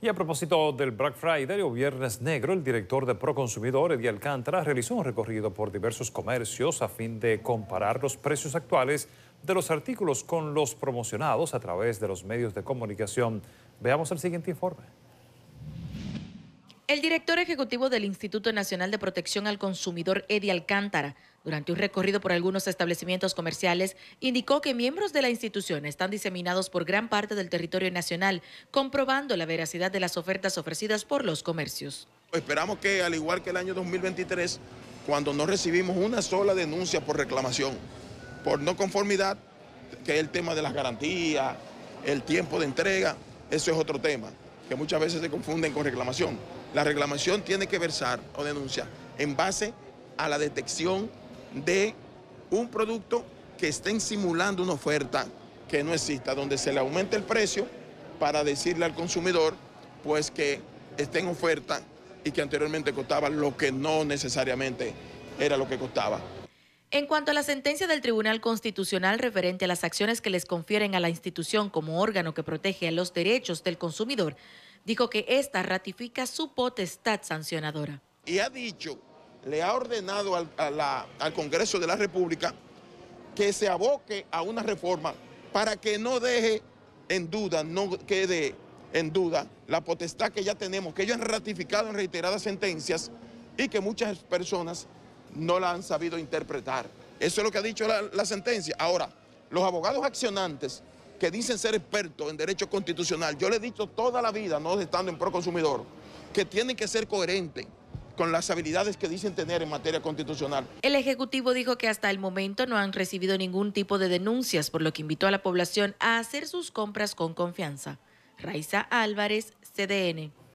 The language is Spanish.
Y a propósito del Black Friday o Viernes Negro, el director de Proconsumidor, Eddie Alcántara, realizó un recorrido por diversos comercios a fin de comparar los precios actuales de los artículos con los promocionados a través de los medios de comunicación. Veamos el siguiente informe. El director ejecutivo del Instituto Nacional de Protección al Consumidor, Eddie Alcántara, durante un recorrido por algunos establecimientos comerciales, indicó que miembros de la institución están diseminados por gran parte del territorio nacional, comprobando la veracidad de las ofertas ofrecidas por los comercios. Esperamos que, al igual que el año 2023, cuando no recibimos una sola denuncia por reclamación, por no conformidad, que es el tema de las garantías, el tiempo de entrega, eso es otro tema que muchas veces se confunden con reclamación. La reclamación tiene que versar o denunciar en base a la detección de un producto que estén simulando una oferta que no exista, donde se le aumente el precio para decirle al consumidor pues que está en oferta y que anteriormente costaba lo que no necesariamente era lo que costaba. En cuanto a la sentencia del Tribunal Constitucional referente a las acciones que les confieren a la institución como órgano que protege los derechos del consumidor, dijo que esta ratifica su potestad sancionadora. Y ha dicho, le ha ordenado al, al Congreso de la República que se aboque a una reforma para que no deje en duda, no quede en duda la potestad que ya tenemos, que ellos han ratificado en reiteradas sentencias y que muchas personas no la han sabido interpretar. Eso es lo que ha dicho la, sentencia. Ahora, los abogados accionantes que dicen ser expertos en derecho constitucional, yo le he dicho toda la vida, no estando en pro consumidor, que tienen que ser coherentes con las habilidades que dicen tener en materia constitucional. El Ejecutivo dijo que hasta el momento no han recibido ningún tipo de denuncias, por lo que invitó a la población a hacer sus compras con confianza. Raiza Álvarez, CDN.